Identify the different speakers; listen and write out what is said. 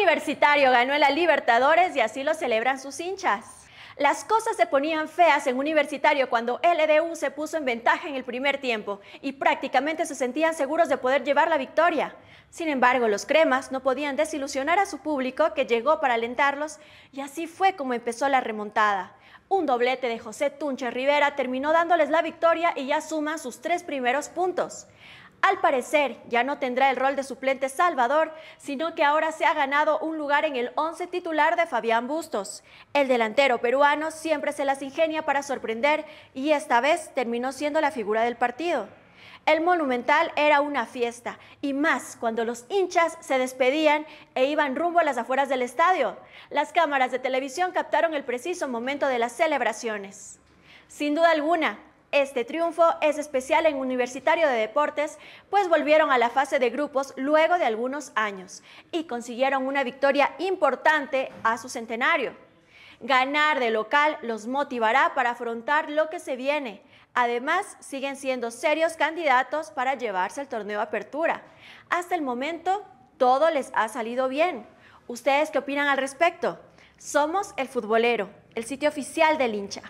Speaker 1: Universitario ganó la Libertadores y así lo celebran sus hinchas. Las cosas se ponían feas en Universitario cuando LDU se puso en ventaja en el primer tiempo y prácticamente se sentían seguros de poder llevar la victoria. Sin embargo, los cremas no podían desilusionar a su público que llegó para alentarlos y así fue como empezó la remontada. Un doblete de José Tunche Rivera terminó dándoles la victoria y ya suman sus tres primeros puntos. Al parecer, ya no tendrá el rol de suplente Salvador, sino que ahora se ha ganado un lugar en el 11 titular de Fabián Bustos. El delantero peruano siempre se las ingenia para sorprender y esta vez terminó siendo la figura del partido. El Monumental era una fiesta, y más cuando los hinchas se despedían e iban rumbo a las afueras del estadio. Las cámaras de televisión captaron el preciso momento de las celebraciones. Sin duda alguna, este triunfo es especial en Universitario de Deportes, pues volvieron a la fase de grupos luego de algunos años y consiguieron una victoria importante a su centenario. Ganar de local los motivará para afrontar lo que se viene. Además, siguen siendo serios candidatos para llevarse el torneo Apertura. Hasta el momento, todo les ha salido bien. ¿Ustedes qué opinan al respecto? Somos El Futbolero, el sitio oficial del hincha.